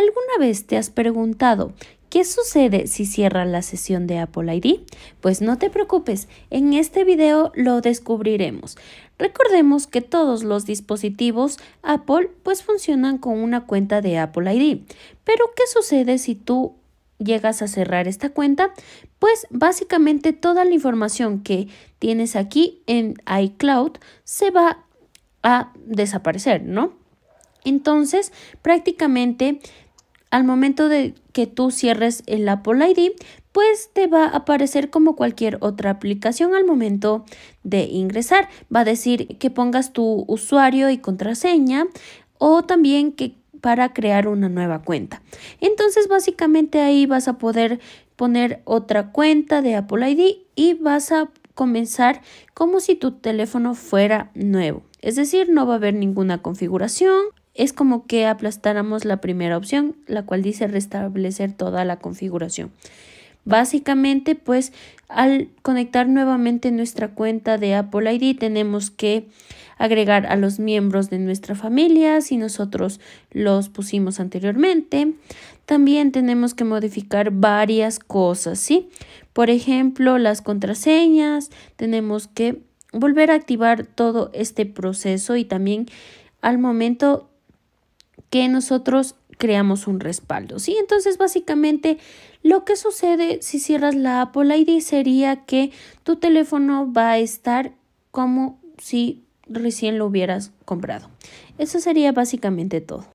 ¿Alguna vez te has preguntado qué sucede si cierras la sesión de Apple ID? Pues no te preocupes, en este video lo descubriremos. Recordemos que todos los dispositivos Apple pues funcionan con una cuenta de Apple ID. Pero ¿qué sucede si tú llegas a cerrar esta cuenta, pues básicamente toda la información que tienes aquí en iCloud se va a desaparecer, ¿no? Entonces, prácticamente al momento de que tú cierres el Apple ID, pues te va a aparecer como cualquier otra aplicación al momento de ingresar. Va a decir que pongas tu usuario y contraseña o también que para crear una nueva cuenta. Entonces básicamente ahí vas a poder poner otra cuenta de Apple ID y vas a comenzar como si tu teléfono fuera nuevo. Es decir, no va a haber ninguna configuración, es como que aplastáramos la primera opción, la cual dice restablecer toda la configuración. Básicamente, pues al conectar nuevamente nuestra cuenta de Apple ID tenemos que agregar a los miembros de nuestra familia si nosotros los pusimos anteriormente. También tenemos que modificar varias cosas, ¿sí? Por ejemplo, las contraseñas, tenemos que volver a activar todo este proceso y también al momento que nosotros creamos un respaldo, ¿sí? Entonces, básicamente, lo que sucede si cierras la Apple ID sería que tu teléfono va a estar como si recién lo hubieras comprado. Eso sería básicamente todo.